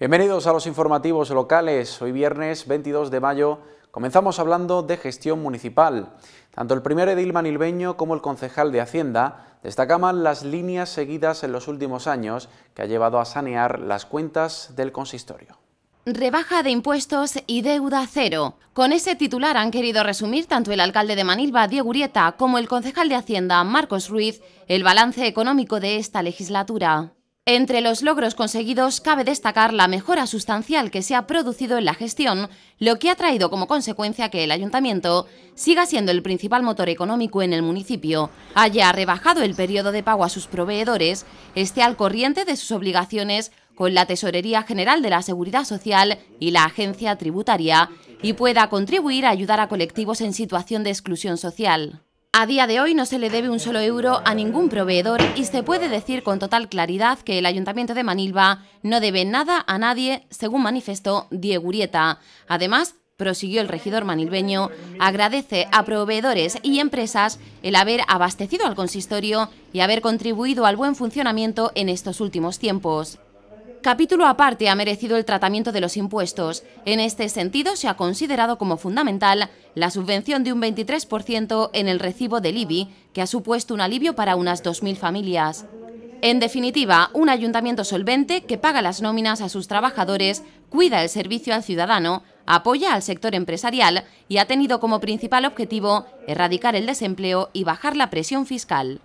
Bienvenidos a los informativos locales. Hoy viernes 22 de mayo comenzamos hablando de gestión municipal. Tanto el primer edil manilbeño como el concejal de Hacienda destacaban las líneas seguidas en los últimos años que ha llevado a sanear las cuentas del consistorio. Rebaja de impuestos y deuda cero. Con ese titular han querido resumir tanto el alcalde de Manilva, Diego Urieta, como el concejal de Hacienda, Marcos Ruiz, el balance económico de esta legislatura. Entre los logros conseguidos cabe destacar la mejora sustancial que se ha producido en la gestión, lo que ha traído como consecuencia que el ayuntamiento siga siendo el principal motor económico en el municipio, haya rebajado el periodo de pago a sus proveedores, esté al corriente de sus obligaciones con la Tesorería General de la Seguridad Social y la Agencia Tributaria y pueda contribuir a ayudar a colectivos en situación de exclusión social. A día de hoy no se le debe un solo euro a ningún proveedor y se puede decir con total claridad que el Ayuntamiento de Manilva no debe nada a nadie, según manifestó Diego Urieta. Además, prosiguió el regidor manilbeño, agradece a proveedores y empresas el haber abastecido al consistorio y haber contribuido al buen funcionamiento en estos últimos tiempos. Capítulo aparte ha merecido el tratamiento de los impuestos. En este sentido, se ha considerado como fundamental la subvención de un 23% en el recibo del IBI, que ha supuesto un alivio para unas 2.000 familias. En definitiva, un ayuntamiento solvente que paga las nóminas a sus trabajadores, cuida el servicio al ciudadano, apoya al sector empresarial y ha tenido como principal objetivo erradicar el desempleo y bajar la presión fiscal.